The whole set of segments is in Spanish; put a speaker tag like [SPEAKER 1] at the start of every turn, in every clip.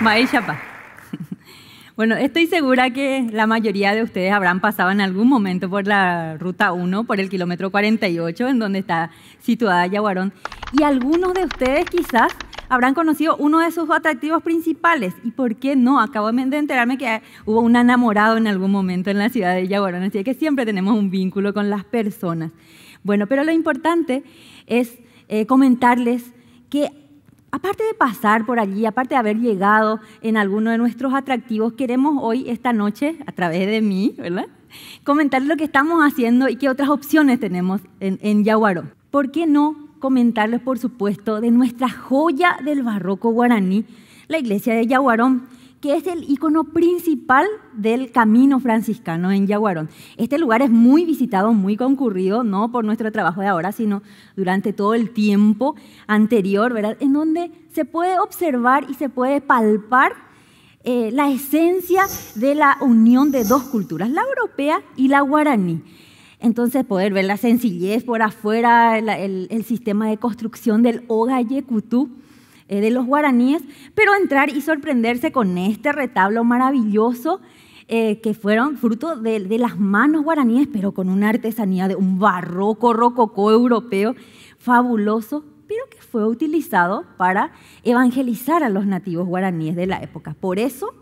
[SPEAKER 1] Maeshapa. Bueno, estoy segura que la mayoría de ustedes habrán pasado en algún momento por la ruta 1, por el kilómetro 48, en donde está situada Yaguarón. Y algunos de ustedes quizás habrán conocido uno de sus atractivos principales. ¿Y por qué no? Acabo de enterarme que hubo un enamorado en algún momento en la ciudad de Yaguarón, así que siempre tenemos un vínculo con las personas. Bueno, pero lo importante es eh, comentarles que Aparte de pasar por allí, aparte de haber llegado en alguno de nuestros atractivos, queremos hoy, esta noche, a través de mí, ¿verdad? Comentar lo que estamos haciendo y qué otras opciones tenemos en, yaguarón ¿Por qué no comentarles, por supuesto, de nuestra joya del barroco guaraní, la iglesia de Yaguarón? que es el icono principal del camino franciscano en Yaguarón. Este lugar es muy visitado, muy concurrido, no por nuestro trabajo de ahora, sino durante todo el tiempo anterior, ¿verdad? En donde se puede observar y se puede palpar eh, la esencia de la unión de dos culturas, la europea y la guaraní. Entonces, poder ver la sencillez por afuera, el, sistema de construcción del Oga eh, de los guaraníes, pero entrar y sorprenderse con este retablo maravilloso eh, que fueron fruto de, de, las manos guaraníes, pero con una artesanía de un barroco rococó europeo fabuloso, pero que fue utilizado para evangelizar a los nativos guaraníes de la época. Por eso,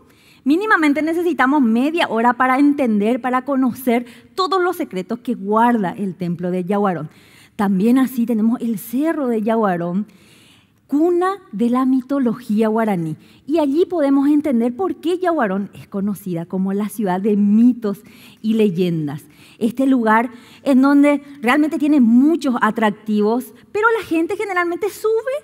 [SPEAKER 1] mínimamente necesitamos media hora para entender, para conocer todos los secretos que guarda el templo de Yaguarón. También así tenemos el cerro de Yaguarón, cuna de la mitología guaraní. Y allí podemos entender por qué Yaguarón es conocida como la ciudad de mitos y leyendas. Este lugar en donde realmente tiene muchos atractivos, pero la gente generalmente sube,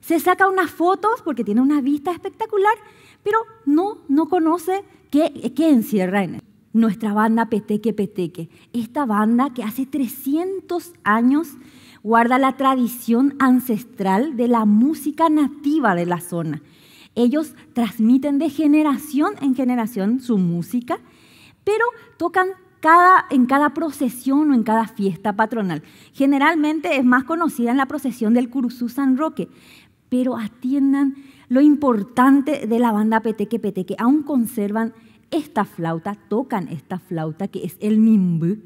[SPEAKER 1] se saca unas fotos porque tiene una vista espectacular, pero no, no conoce qué, qué encierra en él. Nuestra banda Peteque Peteque, esta banda que hace 300 años guarda la tradición ancestral de la música nativa de la zona. Ellos transmiten de generación en generación su música, pero tocan cada, en cada procesión o en cada fiesta patronal. Generalmente es más conocida en la procesión del Curuzú San Roque, pero atiendan lo importante de la banda Peteque Peteque. Aún conservan esta flauta, tocan esta flauta que es el mimbu,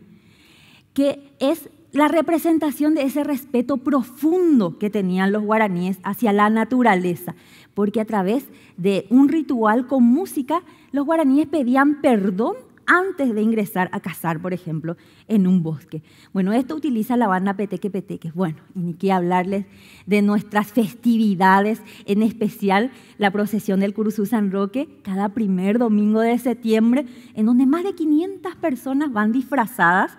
[SPEAKER 1] que es la representación de ese respeto profundo que tenían los guaraníes hacia la naturaleza, porque a través de un ritual con música, los guaraníes pedían perdón antes de ingresar a cazar, por ejemplo, en un bosque. Bueno, esto utiliza la banda Peteque Peteque. Bueno, y ni qué hablarles de nuestras festividades, en especial la procesión del Curuzú San Roque, cada primer domingo de septiembre, en donde más de 500 personas van disfrazadas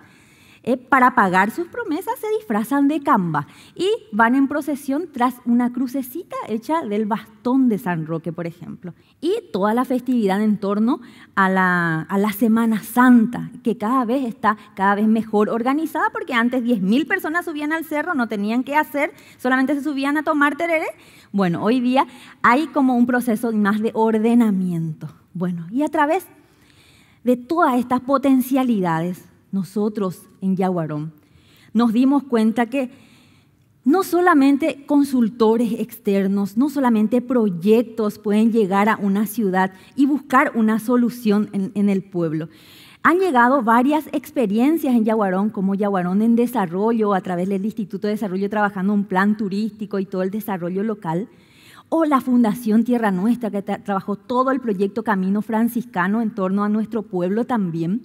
[SPEAKER 1] eh, para pagar sus promesas se disfrazan de camba y van en procesión tras una crucecita hecha del bastón de San Roque, por ejemplo. Y toda la festividad en torno a la, Semana Santa, que cada vez está cada vez mejor organizada, porque antes 10.000 personas subían al cerro, no tenían qué hacer, solamente se subían a tomar tereré. Bueno, hoy día hay como un proceso más de ordenamiento. Bueno, y a través de todas estas potencialidades nosotros en Yaguarón, nos dimos cuenta que no solamente consultores externos, no solamente proyectos pueden llegar a una ciudad y buscar una solución en, el pueblo. Han llegado varias experiencias en Yaguarón, como Yaguarón en desarrollo, a través del Instituto de Desarrollo trabajando un plan turístico y todo el desarrollo local, o la Fundación Tierra Nuestra, que trabajó todo el proyecto Camino Franciscano en torno a nuestro pueblo también.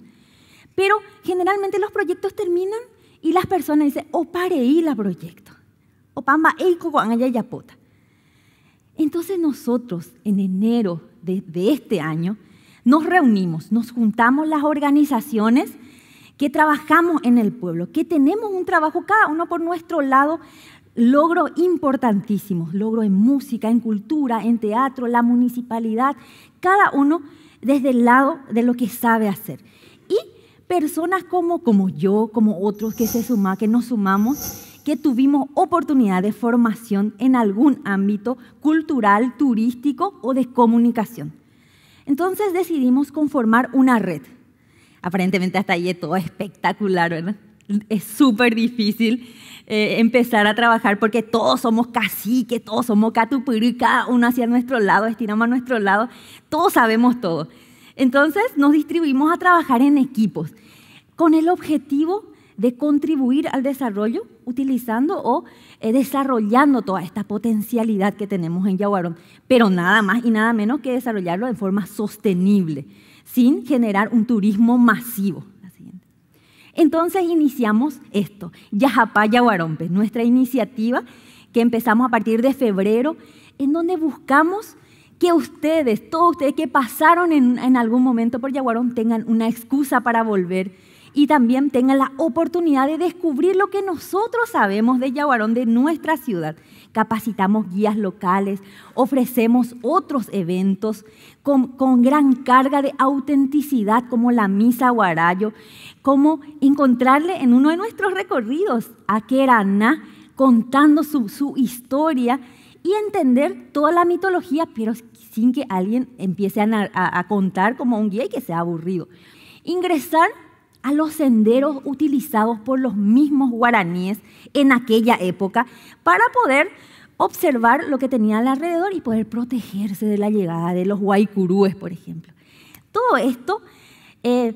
[SPEAKER 1] Pero generalmente los proyectos terminan y las personas dicen, o oh, pareí la proyecto, o oh, pamba ya Entonces nosotros en enero de, de este año nos reunimos, nos juntamos las organizaciones que trabajamos en el pueblo, que tenemos un trabajo cada uno por nuestro lado, logros importantísimos, logros en música, en cultura, en teatro, la municipalidad, cada uno desde el lado de lo que sabe hacer personas como, como yo, como otros que se suma, que nos sumamos, que tuvimos oportunidad de formación en algún ámbito cultural, turístico o de comunicación. Entonces decidimos conformar una red. Aparentemente hasta ahí es todo espectacular, ¿verdad? Es súper difícil eh, empezar a trabajar porque todos somos caciques, todos somos catupiry, cada uno hacia nuestro lado, estiramos a nuestro lado, todos sabemos todo. Entonces nos distribuimos a trabajar en equipos con el objetivo de contribuir al desarrollo utilizando o eh, desarrollando toda esta potencialidad que tenemos en Yaguarón, pero nada más y nada menos que desarrollarlo de forma sostenible, sin generar un turismo masivo. Entonces iniciamos esto, Yajapá Yaguarón, pues, nuestra iniciativa que empezamos a partir de febrero, en donde buscamos que ustedes, todos ustedes que pasaron en, algún momento por Yaguarón, tengan una excusa para volver y también tengan la oportunidad de descubrir lo que nosotros sabemos de Yaguarón, de nuestra ciudad. Capacitamos guías locales, ofrecemos otros eventos con, gran carga de autenticidad, como la Misa Guarayo, como encontrarle en uno de nuestros recorridos a Queraná contando su, su historia y entender toda la mitología, pero sin que alguien empiece a, contar como un guía y que sea aburrido. Ingresar a los senderos utilizados por los mismos guaraníes en aquella época para poder observar lo que tenían alrededor y poder protegerse de la llegada de los guaycurúes, por ejemplo. Todo esto eh,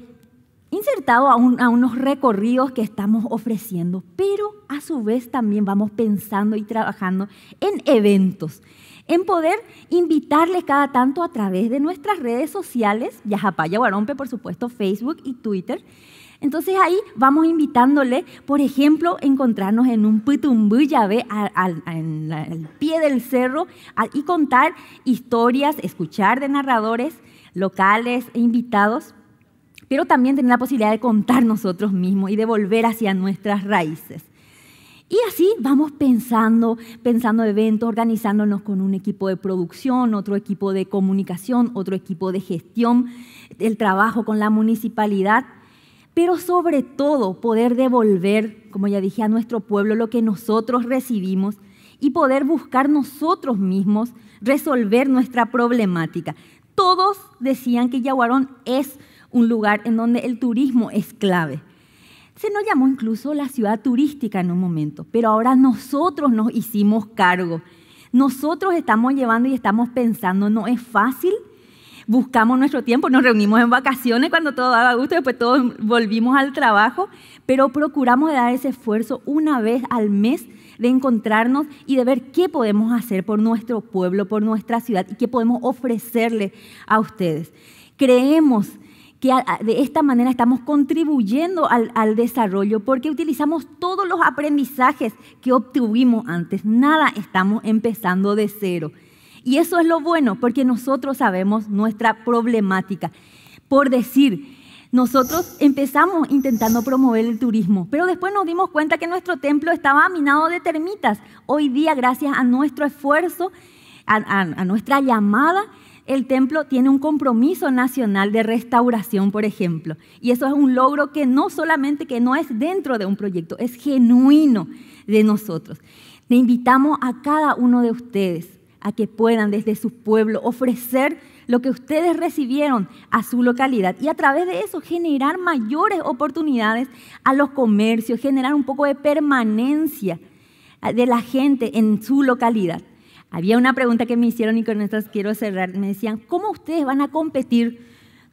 [SPEAKER 1] insertado a, unos recorridos que estamos ofreciendo, pero a su vez también vamos pensando y trabajando en eventos en poder invitarles cada tanto a través de nuestras redes sociales, Yajapaya Guarompe, por supuesto, Facebook y Twitter. Entonces ahí vamos invitándole, por ejemplo, encontrarnos en un ya llave al, pie del cerro y contar historias, escuchar de narradores locales e invitados pero también tener la posibilidad de contar nosotros mismos y de volver hacia nuestras raíces. Y así vamos pensando, pensando eventos, organizándonos con un equipo de producción, otro equipo de comunicación, otro equipo de gestión, el trabajo con la municipalidad, pero sobre todo poder devolver, como ya dije, a nuestro pueblo lo que nosotros recibimos y poder buscar nosotros mismos resolver nuestra problemática. Todos decían que Yaguarón es un lugar en donde el turismo es clave. Se nos llamó incluso la ciudad turística en un momento, pero ahora nosotros nos hicimos cargo. Nosotros estamos llevando y estamos pensando, no es fácil, buscamos nuestro tiempo, nos reunimos en vacaciones cuando todo daba gusto, después todos volvimos al trabajo, pero procuramos dar ese esfuerzo una vez al mes de encontrarnos y de ver qué podemos hacer por nuestro pueblo, por nuestra ciudad y qué podemos ofrecerle a ustedes. Creemos que de esta manera estamos contribuyendo al, desarrollo porque utilizamos todos los aprendizajes que obtuvimos antes. Nada estamos empezando de cero. Y eso es lo bueno porque nosotros sabemos nuestra problemática. Por decir, nosotros empezamos intentando promover el turismo, pero después nos dimos cuenta que nuestro templo estaba minado de termitas. Hoy día, gracias a nuestro esfuerzo, a nuestra llamada, el templo tiene un compromiso nacional de restauración, por ejemplo. Y eso es un logro que no solamente que no es dentro de un proyecto, es genuino de nosotros. Le invitamos a cada uno de ustedes a que puedan desde su pueblo ofrecer lo que ustedes recibieron a su localidad y a través de eso generar mayores oportunidades a los comercios, generar un poco de permanencia de la gente en su localidad. Había una pregunta que me hicieron y con estas quiero cerrar. Me decían, ¿cómo ustedes van a competir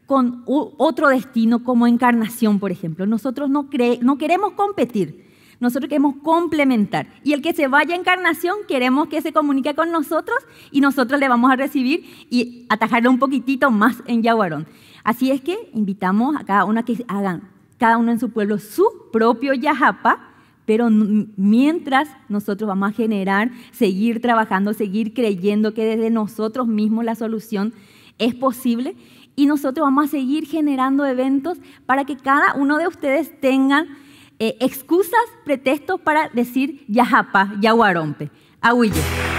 [SPEAKER 1] con otro destino como encarnación, por ejemplo? Nosotros no, no queremos competir, nosotros queremos complementar. Y el que se vaya a encarnación, queremos que se comunique con nosotros y nosotros le vamos a recibir y atajarle un poquitito más en Yaguarón. Así es que invitamos a cada una que hagan, cada uno en su pueblo, su propio Yajapa pero mientras nosotros vamos a generar, seguir trabajando, seguir creyendo que desde nosotros mismos la solución es posible y nosotros vamos a seguir generando eventos para que cada uno de ustedes tenga eh, excusas, pretextos para decir ya Yajapa, Yaguarompe, guarompe.